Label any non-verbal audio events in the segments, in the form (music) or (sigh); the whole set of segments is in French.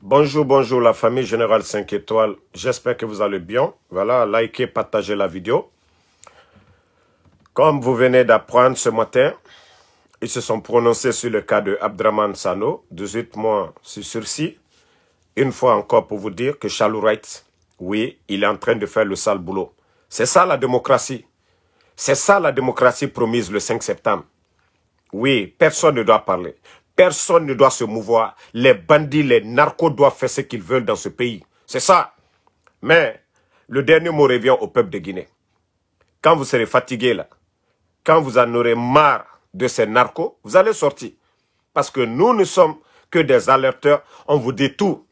Bonjour, bonjour la famille Générale 5 étoiles. J'espère que vous allez bien. Voilà, likez, partagez la vidéo. Comme vous venez d'apprendre ce matin, ils se sont prononcés sur le cas de Abdraman Sano, 18 mois sur sursis. Une fois encore pour vous dire que Wright, oui, il est en train de faire le sale boulot. C'est ça la démocratie. C'est ça la démocratie promise le 5 septembre. Oui, personne ne doit parler. Personne ne doit se mouvoir. Les bandits, les narcos doivent faire ce qu'ils veulent dans ce pays. C'est ça. Mais le dernier mot revient au peuple de Guinée. Quand vous serez fatigué là, quand vous en aurez marre de ces narcos, vous allez sortir. Parce que nous ne sommes que des alerteurs. On vous dit tout.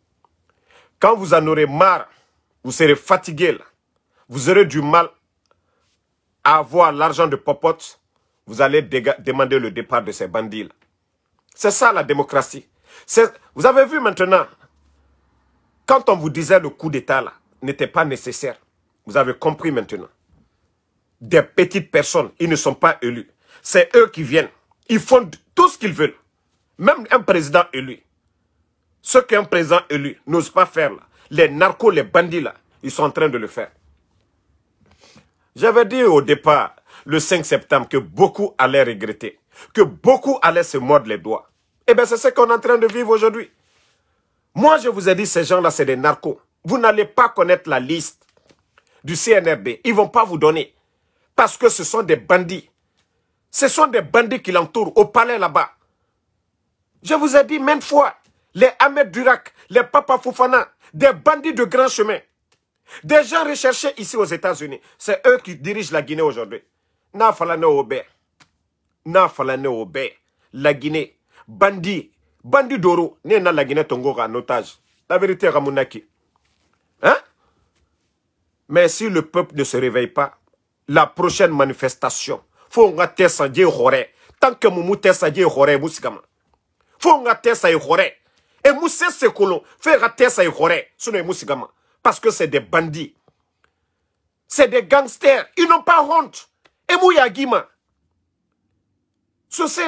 Quand vous en aurez marre, vous serez fatigué là. Vous aurez du mal à avoir l'argent de popote. Vous allez demander le départ de ces bandits là. C'est ça la démocratie. Vous avez vu maintenant, quand on vous disait le coup d'État n'était pas nécessaire, vous avez compris maintenant. Des petites personnes, ils ne sont pas élus. C'est eux qui viennent. Ils font tout ce qu'ils veulent. Même un président élu. Ce qu'un président élu n'ose pas faire là. Les narcos, les bandits là, ils sont en train de le faire. J'avais dit au départ, le 5 septembre, que beaucoup allaient regretter que beaucoup allaient se mordre les doigts. Eh bien, c'est ce qu'on est en train de vivre aujourd'hui. Moi, je vous ai dit, ces gens-là, c'est des narcos. Vous n'allez pas connaître la liste du CNRB. Ils ne vont pas vous donner. Parce que ce sont des bandits. Ce sont des bandits qui l'entourent au palais là-bas. Je vous ai dit maintes fois, les Ahmed Durak, les Papa Foufana, des bandits de grand chemin, des gens recherchés ici aux États-Unis, c'est eux qui dirigent la Guinée aujourd'hui. Nafalane Aubert n'a falanne La la Guinée, bandi bandi doro ne na Guinée tongo ka notage la vérité ramunaki hein mais si le peuple ne se réveille pas la prochaine manifestation faut nga tesa je tant que mumu tesa je hore musikama faut nga tesa e et mousse se kolon faire ka tesa horé sinon musikama parce que c'est des bandits c'est des gangsters ils n'ont pas honte et mouyagima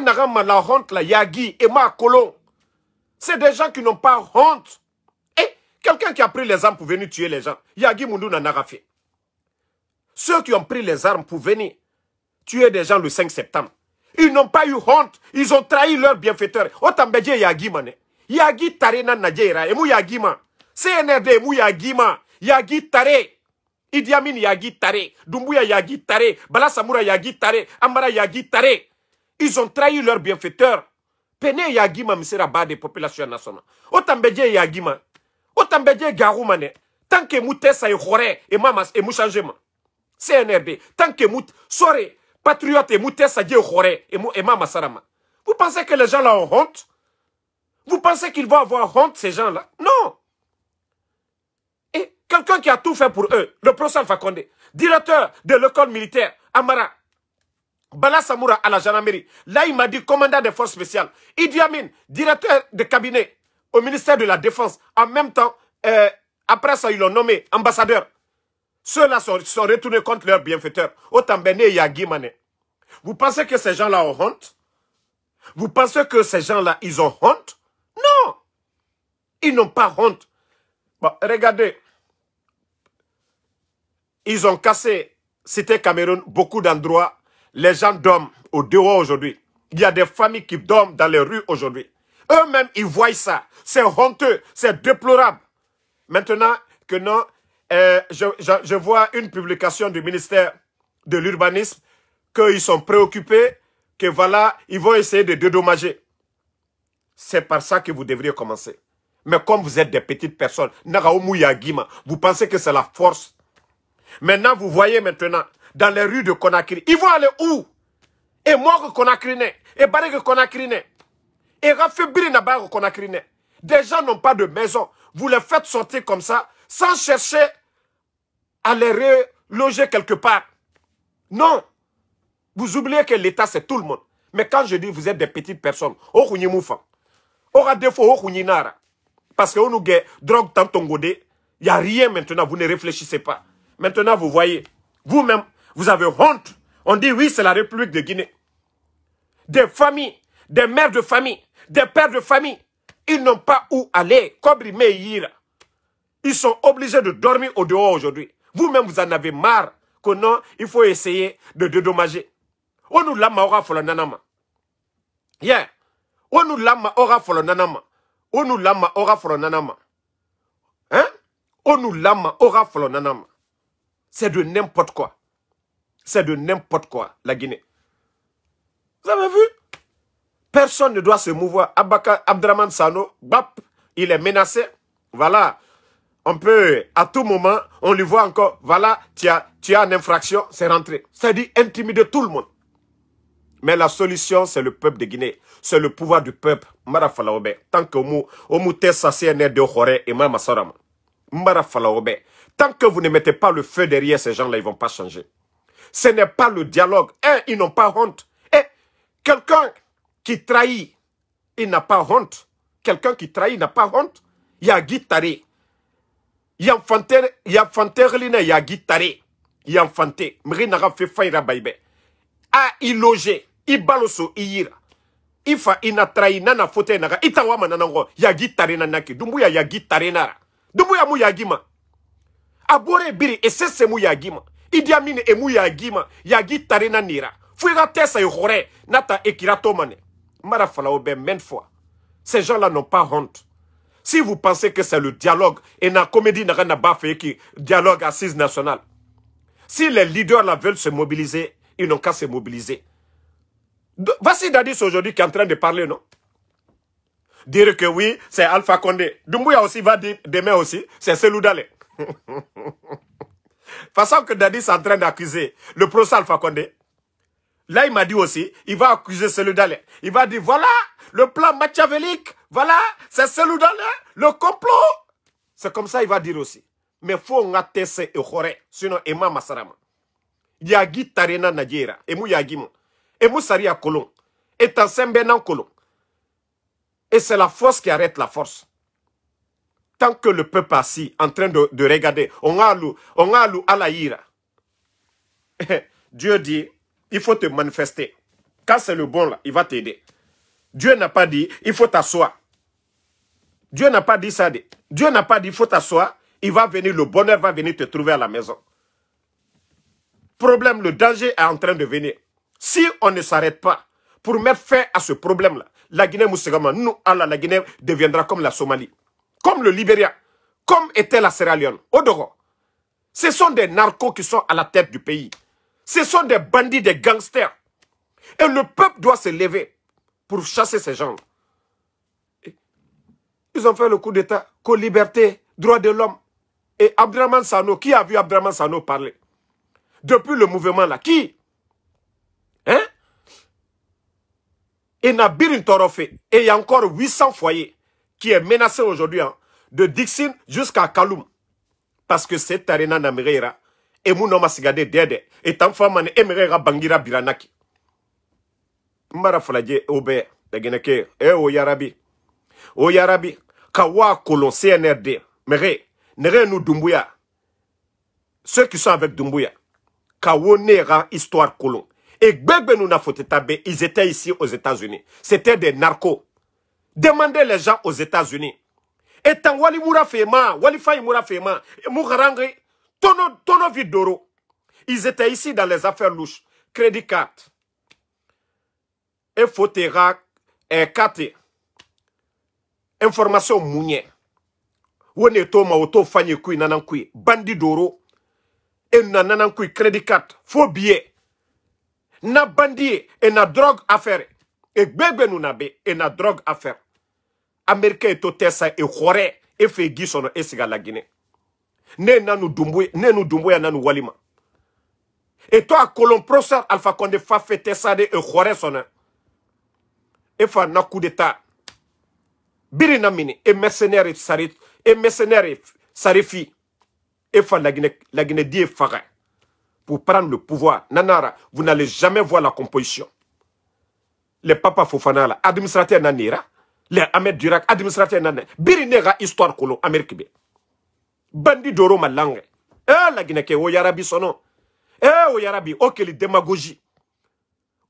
n'a pas la honte, la Yagi, Emma Colon, c'est des gens qui n'ont pas honte. Et eh, quelqu'un qui a pris les armes pour venir tuer les gens, Yagi Mounou fait. Ceux qui ont pris les armes pour venir tuer des gens le 5 septembre, ils n'ont pas eu honte, ils ont trahi leur bienfaiteur. Otambedje Yagi Mane. Yagi Tarena Najeira, Emou Yagi Ma. CNRD Emou Yagi Ma. Yagi Tare. Idi Yagi Tare. Dumbuya Yagi Tare. Balasamura Yagi Tare. Amara Yagi Tare. Ils ont trahi leurs bienfaiteurs. Pene Yagima, monsieur Rabat, des populations nationales. Autant bédier Yagima. Autant bédier Garoumane. Tant que ça y choré et mamas et Mouchangema. CNRD. Tant que mout, sorry, patriote et moutessa et choré et mamas sarama. Vous pensez que les gens là ont honte? Vous pensez qu'ils vont avoir honte, ces gens-là? Non! Et quelqu'un qui a tout fait pour eux, le professeur Fakonde, directeur de l'école militaire, Amara, Bala Samoura à la gendarmerie. Là, il m'a dit commandant des forces spéciales. Idi Amin, directeur de cabinet au ministère de la Défense. En même temps, euh, après ça, ils l'ont nommé ambassadeur. Ceux-là sont, retournés contre leurs bienfaiteurs. Autant Bené Yagimane. Vous pensez que ces gens-là ont honte Vous pensez que ces gens-là, ils ont honte Non Ils n'ont pas honte. Bon, regardez. Ils ont cassé, c'était Cameroun, beaucoup d'endroits les gens dorment au dehors aujourd'hui. Il y a des familles qui dorment dans les rues aujourd'hui. Eux-mêmes, ils voient ça. C'est honteux, c'est déplorable. Maintenant que non, euh, je, vois une publication du ministère de l'urbanisme qu'ils sont préoccupés, que voilà, ils vont essayer de dédommager. C'est par ça que vous devriez commencer. Mais comme vous êtes des petites personnes, vous pensez que c'est la force. Maintenant, vous voyez maintenant dans les rues de Conakry. Ils vont aller où Et moi et et n'a Des gens n'ont pas de maison. Vous les faites sortir comme ça, sans chercher à les reloger quelque part. Non. Vous oubliez que l'État, c'est tout le monde. Mais quand je dis vous êtes des petites personnes, parce que on nous drogue tant il y a rien maintenant. Vous ne réfléchissez pas. Maintenant vous voyez, vous-même vous avez honte. On dit oui, c'est la République de Guinée. Des familles, des mères de famille, des pères de famille, ils n'ont pas où aller. Kobri Ils sont obligés de dormir au dehors aujourd'hui. Vous-même, vous en avez marre. il faut essayer de dédommager. On nous lama aura nanama. Yeah. On nous lama aura nanama. On nous lama aura nanama. Hein? On nous lama aura nanama. C'est de n'importe quoi c'est de n'importe quoi, la Guinée. Vous avez vu Personne ne doit se mouvoir. Abaka, Abdraman Sano, bap, il est menacé. Voilà. On peut, à tout moment, on lui voit encore. Voilà, tu as, tu as une infraction, c'est rentré. C'est-à-dire intimider tout le monde. Mais la solution, c'est le peuple de Guinée. C'est le pouvoir du peuple. Marafalaobe. Tant que de et Tant que vous ne mettez pas le feu derrière ces gens-là, ils ne vont pas changer. Ce n'est pas le dialogue. Un, ils n'ont pas honte. Et quelqu'un qui trahit, il n'a pas honte. Quelqu'un qui trahit n'a pas honte. Il y a guitaré. Il y a fanter, il y a il a guitaré. Il y a fanté. Il fait il A Ibaloso Il Ifa trahi nana fote naga. Il nanango. Ya guitare nanaki. Dumbuya ya guitare nara. Dumbuya mu yagima. Abore biri esese mu yagima. Idiamine amin emu ya gima ya gitare na nira fuira tesa nata ekirato mane mara fala obe fois ces gens-là n'ont pas honte si vous pensez que c'est le dialogue et na comédie na na bafe qui dialogue assise nationale si les leaders là veulent se mobiliser ils n'ont qu'à se mobiliser voici Dadis aujourd'hui qui est en train de parler non dire que oui, c'est Alpha Condé. Doumbouya aussi va dire demain aussi, c'est celui d'aller. (laughs) Façon que Dadis est en train d'accuser le procès Alpha Condé, là il m'a dit aussi, il va accuser celui d'Alain. Il va dire, voilà, le plan machiavélique, voilà, c'est celui d'Alain, le complot. C'est comme ça il va dire aussi. Mais faut attester et horé, sinon Emma Masarama. Yagi Tarena Najera, Emu Yagimo, Emu Saria Colon, et Tansembenan Colon. Et c'est la force qui arrête la force tant que le peuple assis en train de, regarder, on a lu, on a à la ira. (laughs) Dieu dit, il faut te manifester. Quand c'est le bon, là, il va t'aider. Dieu n'a pas dit, il faut t'asseoir. Dieu n'a pas dit ça. Dieu n'a pas dit, il faut t'asseoir. Il va venir, le bonheur va venir te trouver à la maison. Problème, le danger est en train de venir. Si on ne s'arrête pas pour mettre fin à ce problème-là, la guinée nous, Allah, la Guinée deviendra comme la Somalie comme le Libéria, comme était la Sierra Leone, au Ce sont des narcos qui sont à la tête du pays. Ce sont des bandits, des gangsters. Et le peuple doit se lever pour chasser ces gens. Ils ont fait le coup d'État, co-liberté, droit de l'homme. Et Abdraman Sano, qui a vu Abdraman Sano parler Depuis le mouvement là, qui Hein Et Nabir et il y a encore 800 foyers qui est menacé aujourd'hui, hein, de Dixine jusqu'à Kaloum. Parce que c'est arena Namirera. Et mon nom a sigade dede. Et tant femme emerera bangira biranaki. Mbara Flaje obe. Dageneke. eh o yarabi. O yarabi. Kawa kolon CNRD. Mere. Nere nous Dumbuya. Ceux qui sont avec Dumbuya. Kawo nera histoire kolon. Et bébé nous na fote tabé. Ils étaient ici aux États-Unis. C'était des narcos. Demandez les gens aux États-Unis. Et tant Wali Moura Fema, Wali Faye Moura Fema, Tono, Tono Vidoro. Ils étaient ici dans les affaires louches. Crédit carte. Et Fotera Information Mounier. Wone Toma Oto Fanye Kui Nanankui. Bandi Doro. Et Nanankui Crédit carte, Faux billet. Na bandi et na drogue affaire. Et bébé nous nabe et na drogue affaire. Américain et au Tessa et et et fɛ e et Né e la Guinée. ne nanu dumbu walima Et professeur alpha condé fa fɛ de e Et Et fa na coup d'état Birinamini et mini et mercenaire et sarifi Et fa la Guinée dit e pour prendre le pouvoir nanara vous n'allez jamais voir la composition le papa fofana administrateur nanira le ahmed durak administrateur na, biri histoire kolo amerique be bandi doro malange e lagine ke o yarabi sono eh o yarabi o keli démagogie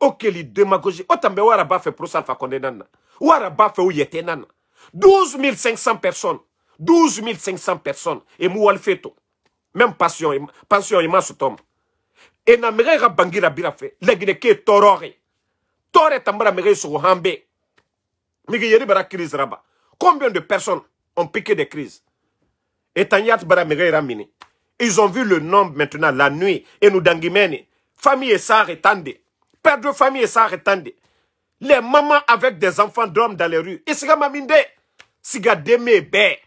o keli démagogie o tambe wara ba fe pro salfa konde nana wara ba fe o yete cinq 12500 personnes 12500 personnes et personnes, feto même passion pension immense tombe Et na mere ga bangira bira fe lagine ke torore tore tambara mere so hambe crise Combien de personnes ont piqué des crises Et Tanyat bara mine. Ils ont vu le nombre maintenant, la nuit, et nous d'Angimene. Famille et ça retendé. Père de famille et ça retendé. Les mamans avec des enfants dorment dans les rues. Et c'est maminde. Siga bé.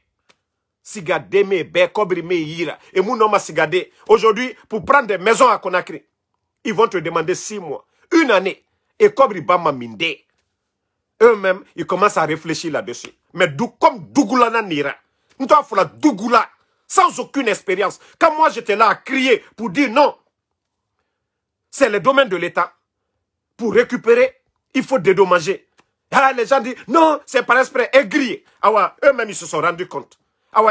Siga bé, me yira. Et mon homme a sigadé. Aujourd'hui, pour prendre des maisons à Conakry, ils vont te demander six mois, une année. Et kobri bama minde eux-mêmes, ils commencent à réfléchir là-dessus. Mais comme Dougoulana Nira, nous Dougoula, sans aucune expérience. Quand moi j'étais là à crier pour dire non, c'est le domaine de l'État. Pour récupérer, il faut dédommager. Ah, les gens disent, non, c'est par esprit aigri. Ah, eux-mêmes, ils se sont rendus compte. Ah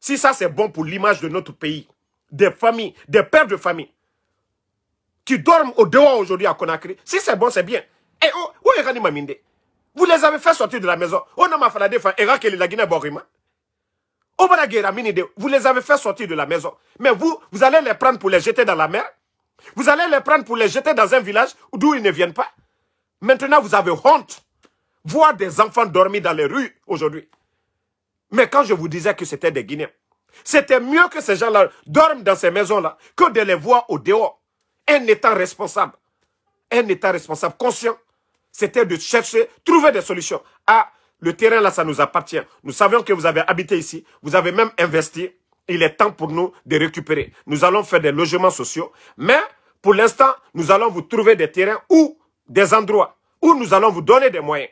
si ça, c'est bon pour l'image de notre pays, des familles, des pères de famille, qui dorment au dehors aujourd'hui à Conakry, si c'est bon, c'est bien. Eh, oh, vous les avez fait sortir de la maison. Oh, ma oh, Vous les avez fait sortir de la maison. Mais vous, vous allez les prendre pour les jeter dans la mer. Vous allez les prendre pour les jeter dans un village d'où ils ne viennent pas. Maintenant, vous avez honte. Voir des enfants dormir dans les rues aujourd'hui. Mais quand je vous disais que c'était des Guinéens, c'était mieux que ces gens-là dorment dans ces maisons-là que de les voir au dehors. Un État responsable, un État responsable, conscient c'était de chercher, trouver des solutions. Ah, le terrain là, ça nous appartient. Nous savions que vous avez habité ici, vous avez même investi. Il est temps pour nous de récupérer. Nous allons faire des logements sociaux, mais pour l'instant, nous allons vous trouver des terrains ou des endroits où nous allons vous donner des moyens.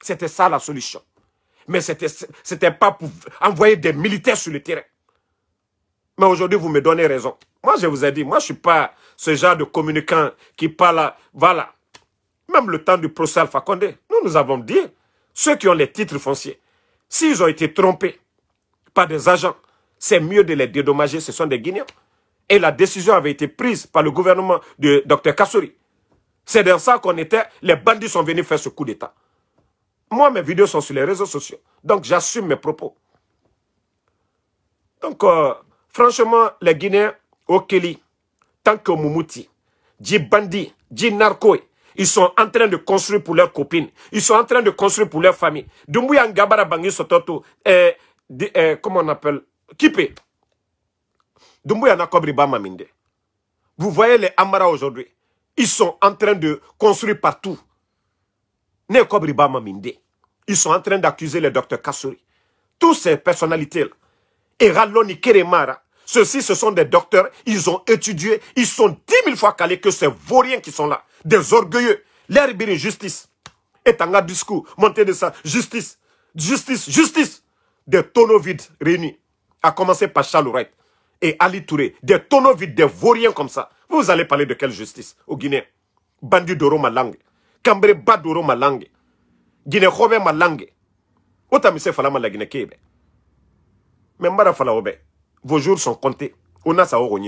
C'était ça la solution. Mais c'était pas pour envoyer des militaires sur le terrain. Mais aujourd'hui, vous me donnez raison. Moi, je vous ai dit, moi, je suis pas ce genre de communicant qui parle, voilà, même le temps du procès Alpha Condé, nous nous avons dit, ceux qui ont les titres fonciers, s'ils ont été trompés par des agents, c'est mieux de les dédommager, ce sont des Guinéens. Et la décision avait été prise par le gouvernement de Dr Kassouri. C'est dans ça qu'on était, les bandits sont venus faire ce coup d'État. Moi, mes vidéos sont sur les réseaux sociaux, donc j'assume mes propos. Donc, euh, franchement, les Guinéens, Okeli, tant que Moumouti, dit bandit, dit ils sont en train de construire pour leurs copines. Ils sont en train de construire pour leur famille. Dumbuya Ngabara Bangi Sototo, eh, eh, comment on appelle Kipe. Dumbuya Nakobri Vous voyez les Amara aujourd'hui. Ils sont en train de construire partout. Ils sont en train d'accuser les docteurs Kassouri. Toutes ces personnalités-là. Et Ralloni Keremara. Ceux-ci, ce sont des docteurs, ils ont étudié, ils sont dix mille fois calés que ces vauriens qui sont là des orgueilleux. L'air justice. Et un discours, montez de ça, justice, justice, justice. Des tonneaux vides réunis, A commencé par Charles Wright et Ali Touré. Des tonneaux vides, des vauriens comme ça. Vous allez parler de quelle justice au Guinée Bandit d'Oro langue Cambré Badoro langue Guinée ma langue Autant monsieur Falama la Guinée Kébé. Mais Fala obé vos jours sont comptés. On a ça au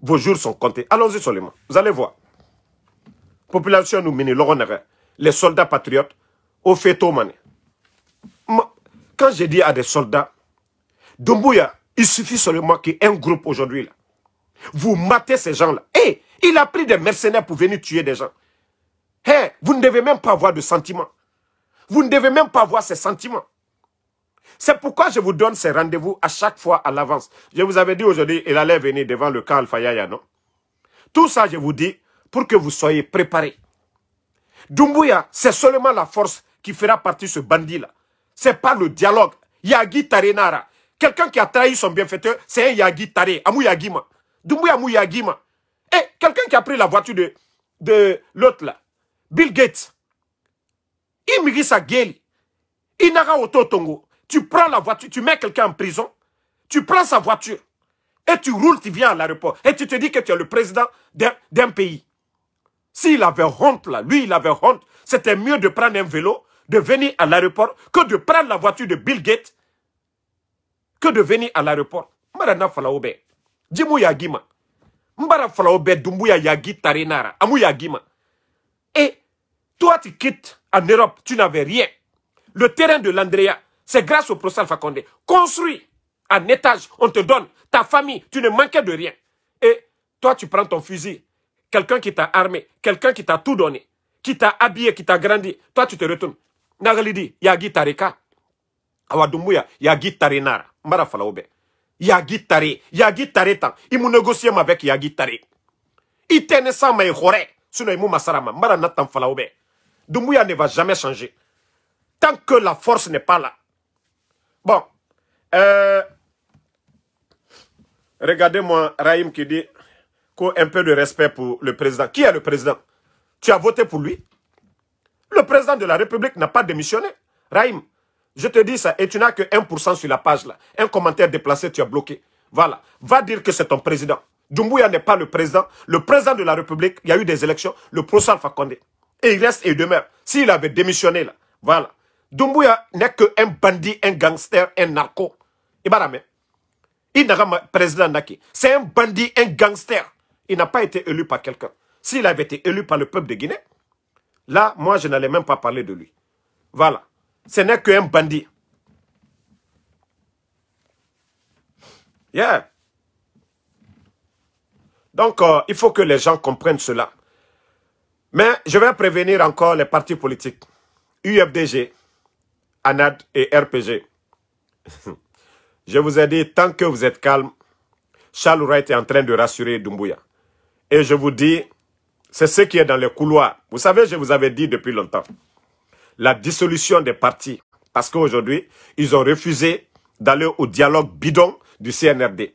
Vos jours sont comptés. Allons-y seulement. Vous allez voir population nous mini les soldats patriotes au fait au mané quand j'ai dit à des soldats Dumbuya il suffit seulement un groupe aujourd'hui vous matez ces gens là et eh, il a pris des mercenaires pour venir tuer des gens eh, vous ne devez même pas avoir de sentiments vous ne devez même pas avoir ces sentiments c'est pourquoi je vous donne ces rendez-vous à chaque fois à l'avance. Je vous avais dit aujourd'hui, il allait venir devant le camp fayaya non Tout ça, je vous dis, pour que vous soyez préparés. Dumbuya, c'est seulement la force qui fera partie de ce bandit-là. C'est pas le dialogue. Yagi Tarenara. Quelqu'un qui a trahi son bienfaiteur, c'est un Yagi Tare. Amou Yagima. Dumbuya Amou Yagima. Et eh, quelqu'un qui a pris la voiture de, de l'autre là. Bill Gates. Imigisa Geli. Inara Ototongo. Tu prends la voiture, tu mets quelqu'un en prison. Tu prends sa voiture. Et tu roules, tu viens à l'aéroport. Et tu te dis que tu es le président d'un pays. S'il avait honte là, lui il avait honte, c'était mieux de prendre un vélo, de venir à l'aéroport, que de prendre la voiture de Bill Gates, que de venir à l'aéroport. Falaobe, Mbara Falaobe, Dumbuya Yagi tarinara. Amu gima. Et toi tu quittes en Europe, tu n'avais rien. Le terrain de l'Andrea, c'est grâce au professeur Fakonde. Construit en étage, on te donne, ta famille, tu ne manquais de rien. Et toi tu prends ton fusil, quelqu'un qui t'a armé, quelqu'un qui t'a tout donné, qui t'a habillé, qui t'a grandi. Toi, tu te retournes. dit, Nagalidi, yagi a Awadumuya, yagi tarenara. Mbara falaoube. Yagi tare, yagi guitare. tan. m'a négocié avec yagi tare. y a e Sinon, imu masarama. Mbara natan falaoube. Dumbuya ne va jamais changer. Tant que la force n'est pas là. Bon. Euh, regardez-moi Raïm qui dit un peu de respect pour le président. Qui est le président Tu as voté pour lui Le président de la République n'a pas démissionné. Raïm, je te dis ça et tu n'as que 1% sur la page là. Un commentaire déplacé, tu as bloqué. Voilà. Va dire que c'est ton président. Dumbuya n'est pas le président. Le président de la République, il y a eu des élections. Le professeur Fakonde. Et il reste et il demeure. S'il avait démissionné là, voilà. Dumbuya n'est qu'un bandit, un gangster, un narco. Ibarame. Il n'a pas président Naki. C'est un bandit, un gangster. Il n'a pas été élu par quelqu'un. S'il avait été élu par le peuple de Guinée, là, moi, je n'allais même pas parler de lui. Voilà. Ce n'est qu'un bandit. Yeah. Donc, euh, il faut que les gens comprennent cela. Mais je vais prévenir encore les partis politiques. UFDG, ANAD et RPG. (laughs) je vous ai dit, tant que vous êtes calme, Charles Wright est en train de rassurer Doumbouya. Et je vous dis, c'est ce qui est dans les couloirs. Vous savez, je vous avais dit depuis longtemps, la dissolution des partis. Parce qu'aujourd'hui, ils ont refusé d'aller au dialogue bidon du CNRD.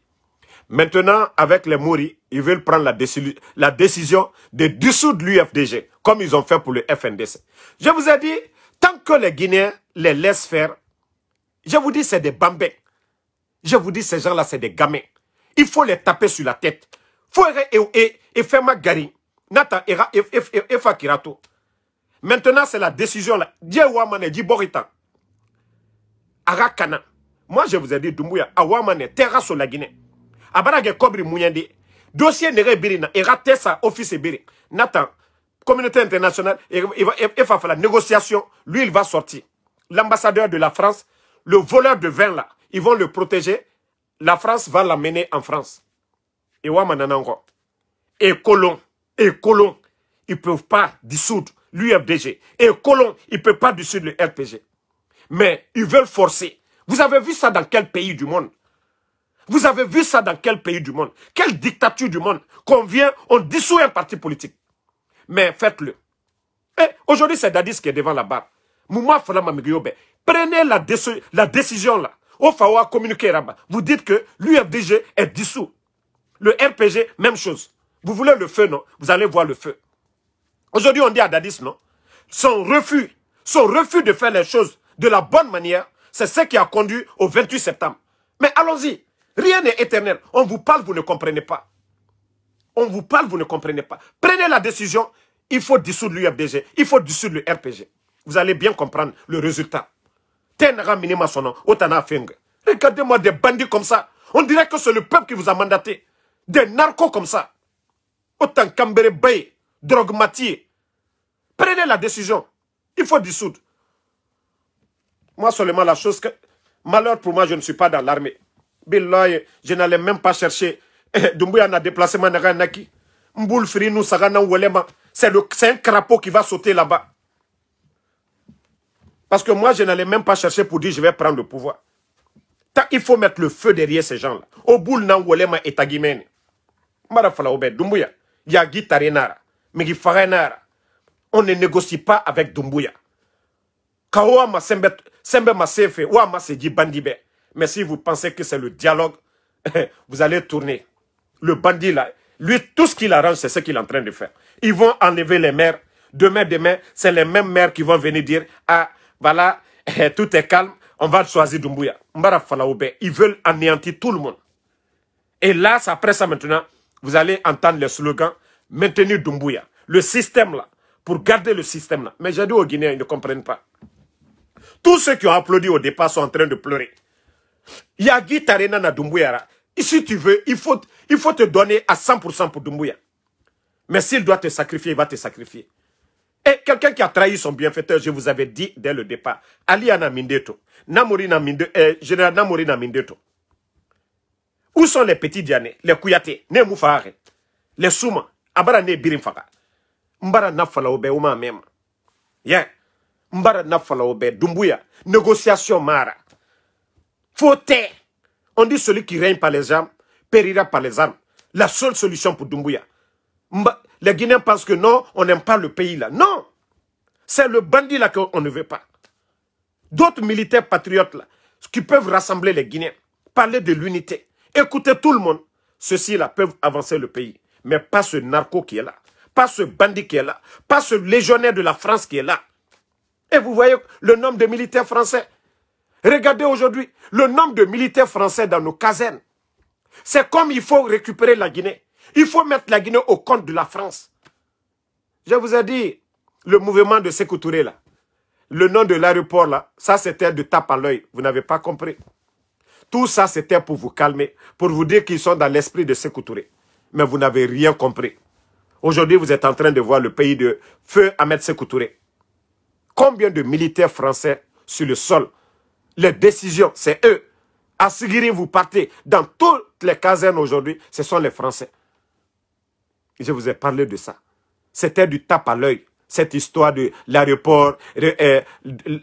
Maintenant, avec les Mouris, ils veulent prendre la, la décision de dissoudre l'UFDG, comme ils ont fait pour le FNDC. Je vous ai dit, tant que les Guinéens les laissent faire, je vous dis, c'est des bambins. Je vous dis, ces gens-là, c'est des gamins. Il faut les taper sur la tête et et fait gari nata era efa e, e, e kirato maintenant c'est la décision là wa wamane di borita Arakana. moi je vous ai dit dumbuya awamane terra sur la guinée abarage kobri munyandi dossier nere Birina. na era ça, office biri nata communauté internationale il va faire la négociation lui il va sortir l'ambassadeur de la France le voleur de vin là ils vont le protéger la France va l'amener en France et Et Colon. Et Colon. Ils ne peuvent pas dissoudre l'UFDG. Et Colon, ils ne peuvent pas dissoudre le RPG. Mais ils veulent forcer. Vous avez vu ça dans quel pays du monde Vous avez vu ça dans quel pays du monde Quelle dictature du monde convient on dissout un parti politique. Mais faites-le. Eh, aujourd'hui, c'est Dadis qui est devant la barre. Mouma prenez la, décision là. Au communiquer Vous dites que l'UFDG est dissous. Le RPG, même chose. Vous voulez le feu, non Vous allez voir le feu. Aujourd'hui, on dit à Dadis, non Son refus, son refus de faire les choses de la bonne manière, c'est ce qui a conduit au 28 septembre. Mais allons-y. Rien n'est éternel. On vous parle, vous ne comprenez pas. On vous parle, vous ne comprenez pas. Prenez la décision. Il faut dissoudre l'UFDG. Il faut dissoudre le RPG. Vous allez bien comprendre le résultat. Regardez-moi des bandits comme ça. On dirait que c'est le peuple qui vous a mandaté des narcos comme ça. Autant Kambere Bay, Drogmatier. Prenez la décision. Il faut dissoudre. Moi seulement la chose que... Malheur pour moi, je ne suis pas dans l'armée. je n'allais même pas chercher. Eh, eh, Dumbuya n'a déplacé Mboul Frinou n'a C'est un crapaud qui va sauter là-bas. Parce que moi, je n'allais même pas chercher pour dire je vais prendre le pouvoir. Il faut mettre le feu derrière ces gens-là. Au n'a Ouelema et Tagimene. Mara Doumbouya, il y a On ne négocie pas avec Dumbuya. sembe, sembe Mais si vous pensez que c'est le dialogue, (laughs) vous allez tourner. Le bandit là, lui, tout ce qu'il arrange, c'est ce qu'il est en train de faire. Ils vont enlever les maires. Demain, demain, c'est les mêmes maires qui vont venir dire, ah, voilà, (laughs) tout est calme, on va choisir Doumbouya. Mbara ils veulent anéantir tout le monde. Et là, après ça maintenant, vous allez entendre le slogan maintenir Dumbuya. Le système là, pour garder le système là. Mais j'ai dit aux Guinéens, ils ne comprennent pas. Tous ceux qui ont applaudi au départ sont en train de pleurer. Yagi Tarena na Dumbuya, si tu veux, il faut, il faut te donner à 100% pour Dumbuya. Mais s'il doit te sacrifier, il va te sacrifier. Et quelqu'un qui a trahi son bienfaiteur, je vous avais dit dès le départ, Aliana Mindeto, Mindeto, euh, Général Namorina Mindeto, où sont les petits Diané, les Kouyaté, les Moufare, les Souma, Abara ne Birimfaka. Mbara nafala obe ouma même. Yeah. Mbara nafala obe, Dumbuya, négociation mara. faute, On dit celui qui règne par les armes, périra par les armes. La seule solution pour Dumbuya. les Guinéens pensent que non, on n'aime pas le pays là. Non. C'est le bandit là qu'on ne veut pas. D'autres militaires patriotes là, qui peuvent rassembler les Guinéens, parler de l'unité. Écoutez tout le monde. Ceux-ci-là peuvent avancer le pays. Mais pas ce narco qui est là. Pas ce bandit qui est là. Pas ce légionnaire de la France qui est là. Et vous voyez le nombre de militaires français. Regardez aujourd'hui le nombre de militaires français dans nos casernes. C'est comme il faut récupérer la Guinée. Il faut mettre la Guinée au compte de la France. Je vous ai dit, le mouvement de Sekou là, le nom de l'aéroport là, ça c'était de tape à l'œil. Vous n'avez pas compris. Tout ça, c'était pour vous calmer, pour vous dire qu'ils sont dans l'esprit de Touré. Mais vous n'avez rien compris. Aujourd'hui, vous êtes en train de voir le pays de feu Ahmed Touré. Combien de militaires français sur le sol Les décisions, c'est eux. À Sigiri, vous partez. Dans toutes les casernes aujourd'hui, ce sont les Français. Je vous ai parlé de ça. C'était du tape à l'œil. Cette histoire de l'aéroport, euh,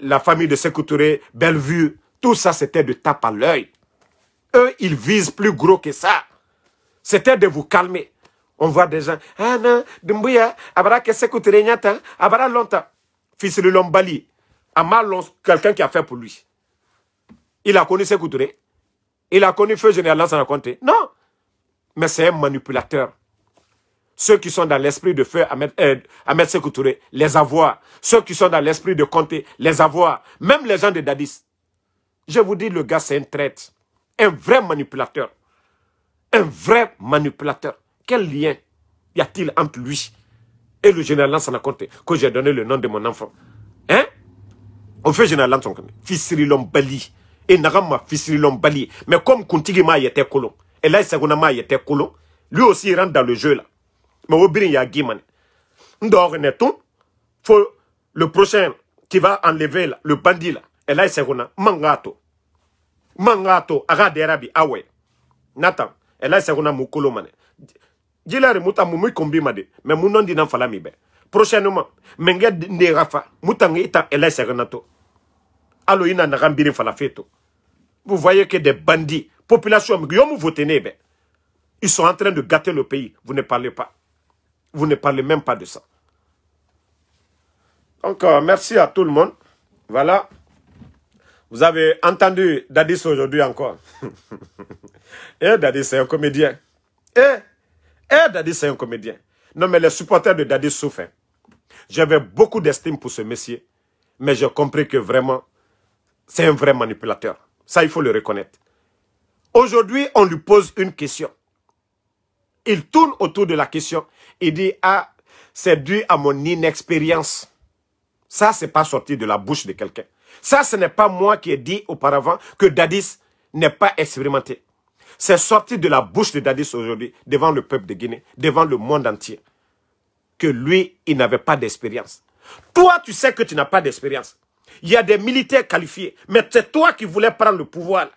la famille de Touré, Bellevue, tout ça, c'était du tape à l'œil eux, ils visent plus gros que ça. C'était de vous calmer. On voit des gens, ah non, Dumbuya, Abara Lonta, fils de Lombali, quelqu'un qui a fait pour lui. Il a connu Sekou il a connu Feu Général Lansana Conté. Non, mais c'est un manipulateur. Ceux qui sont dans l'esprit de Feu Ahmed, euh, Ahmed les avoir. Ceux qui sont dans l'esprit de Conté, les avoir. Même les gens de Dadis. Je vous dis, le gars, c'est un traite. Un vrai manipulateur. Un vrai manipulateur. Quel lien y a-t-il entre lui et le général Lansana Conte que j'ai donné le nom de mon enfant Hein On fait général Lansana fils Fisirilombali Bali. Et Narama Fissiri Bali. Mais comme Kuntigi Maï était colon, et là il était colon, lui aussi il rentre dans le jeu là. Mais Obirin Yagimane. nous Neton, faut le prochain qui va enlever le bandit là. Et là Mangato manga to aga derabi awe nata ela segona mukolo mane jilari muta mumi kombi made me munondi fala mi be prochainement menga de rafa muta ngita ela segona to Allo, ina na gambiri fala feto vous voyez que des bandits population yomu votenebe ils sont en train de gâter le pays vous ne parlez pas vous ne parlez même pas de ça Encore, euh, merci à tout le monde voilà vous avez entendu Dadis aujourd'hui encore. (laughs) eh, Dadis, c'est un comédien. Eh, eh Dadis, c'est un comédien. Non, mais les supporters de Dadis souffrent. J'avais beaucoup d'estime pour ce monsieur, mais j'ai compris que vraiment, c'est un vrai manipulateur. Ça, il faut le reconnaître. Aujourd'hui, on lui pose une question. Il tourne autour de la question. Il dit, ah, c'est dû à mon inexpérience. Ça, c'est pas sorti de la bouche de quelqu'un. Ça, ce n'est pas moi qui ai dit auparavant que Dadis n'est pas expérimenté. C'est sorti de la bouche de Dadis aujourd'hui, devant le peuple de Guinée, devant le monde entier, que lui, il n'avait pas d'expérience. Toi, tu sais que tu n'as pas d'expérience. Il y a des militaires qualifiés, mais c'est toi qui voulais prendre le pouvoir.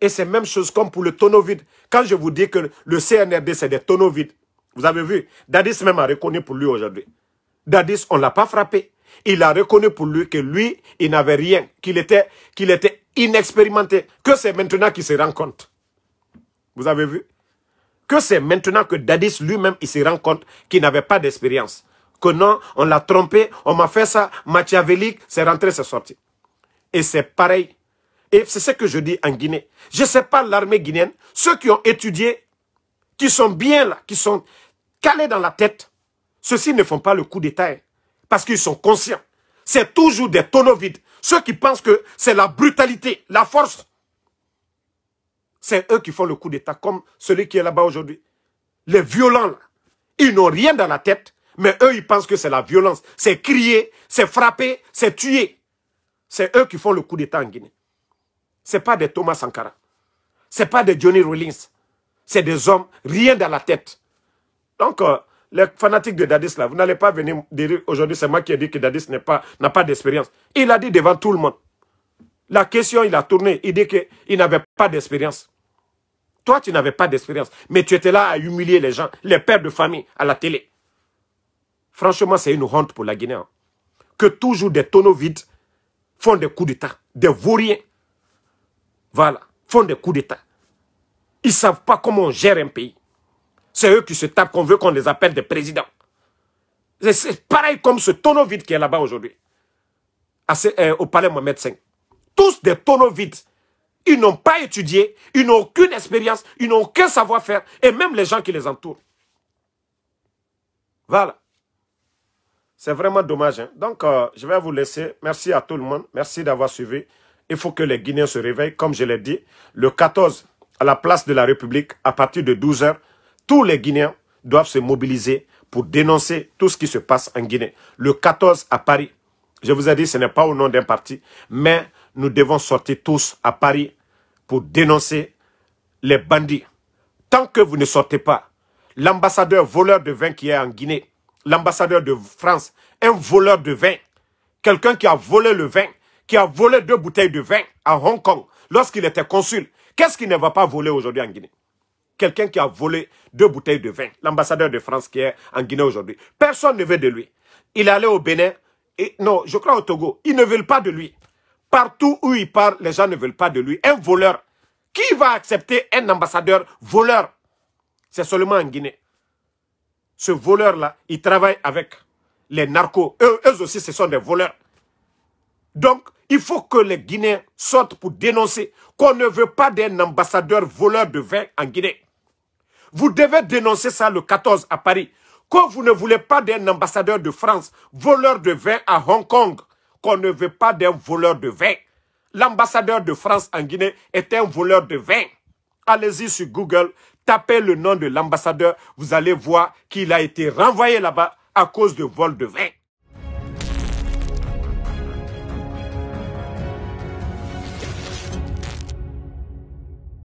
Et c'est même chose comme pour le tonneau vide. Quand je vous dis que le CNRD, c'est des tonneaux vides, vous avez vu, Dadis même a reconnu pour lui aujourd'hui. Dadis, on ne l'a pas frappé il a reconnu pour lui que lui, il n'avait rien, qu'il était, qu'il était inexpérimenté, que c'est maintenant qu'il se rend compte. Vous avez vu Que c'est maintenant que Dadis lui-même, il se rend compte qu'il n'avait pas d'expérience. Que non, on l'a trompé, on m'a fait ça, machiavélique, c'est rentré, c'est sorti. Et c'est pareil. Et c'est ce que je dis en Guinée. Je ne sais pas l'armée guinéenne, ceux qui ont étudié, qui sont bien là, qui sont calés dans la tête, ceux-ci ne font pas le coup d'État. Hein parce qu'ils sont conscients. C'est toujours des tonneaux vides. Ceux qui pensent que c'est la brutalité, la force, c'est eux qui font le coup d'État, comme celui qui est là-bas aujourd'hui. Les violents, ils n'ont rien dans la tête, mais eux, ils pensent que c'est la violence. C'est crier, c'est frapper, c'est tuer. C'est eux qui font le coup d'État en Guinée. Ce pas des Thomas Sankara. Ce pas des Johnny Rollins. C'est des hommes, rien dans la tête. Donc, euh, les fanatiques de Dadis, là, vous n'allez pas venir dire aujourd'hui, c'est moi qui ai dit que Dadis n'a pas, pas d'expérience. Il a dit devant tout le monde. La question, il a tourné. Il dit qu'il n'avait pas d'expérience. Toi, tu n'avais pas d'expérience. Mais tu étais là à humilier les gens, les pères de famille, à la télé. Franchement, c'est une honte pour la Guinée. Hein. Que toujours des tonneaux vides font des coups d'État. Des vauriens. Voilà. Font des coups d'État. Ils ne savent pas comment on gère un pays. C'est eux qui se tapent qu'on veut qu'on les appelle des présidents. C'est pareil comme ce tonneau vide qui est là-bas aujourd'hui, euh, au palais Mohamed V. Tous des tonneaux vides. Ils n'ont pas étudié, ils n'ont aucune expérience, ils n'ont aucun savoir-faire, et même les gens qui les entourent. Voilà. C'est vraiment dommage. Hein. Donc, euh, je vais vous laisser. Merci à tout le monde. Merci d'avoir suivi. Il faut que les Guinéens se réveillent. Comme je l'ai dit, le 14, à la place de la République, à partir de 12h, tous les Guinéens doivent se mobiliser pour dénoncer tout ce qui se passe en Guinée. Le 14 à Paris, je vous ai dit, ce n'est pas au nom d'un parti, mais nous devons sortir tous à Paris pour dénoncer les bandits. Tant que vous ne sortez pas, l'ambassadeur voleur de vin qui est en Guinée, l'ambassadeur de France, un voleur de vin, quelqu'un qui a volé le vin, qui a volé deux bouteilles de vin à Hong Kong lorsqu'il était consul, qu'est-ce qu'il ne va pas voler aujourd'hui en Guinée quelqu'un qui a volé deux bouteilles de vin, l'ambassadeur de France qui est en Guinée aujourd'hui. Personne ne veut de lui. Il est allé au Bénin, non, je crois au Togo. Ils ne veulent pas de lui. Partout où il part, les gens ne veulent pas de lui. Un voleur. Qui va accepter un ambassadeur voleur C'est seulement en Guinée. Ce voleur-là, il travaille avec les narcos. Eux, eux aussi, ce sont des voleurs. Donc, il faut que les Guinéens sortent pour dénoncer qu'on ne veut pas d'un ambassadeur voleur de vin en Guinée. Vous devez dénoncer ça le 14 à Paris. Quand vous ne voulez pas d'un ambassadeur de France voleur de vin à Hong Kong, qu'on ne veut pas d'un voleur de vin. L'ambassadeur de France en Guinée est un voleur de vin. Allez-y sur Google, tapez le nom de l'ambassadeur, vous allez voir qu'il a été renvoyé là-bas à cause de vol de vin.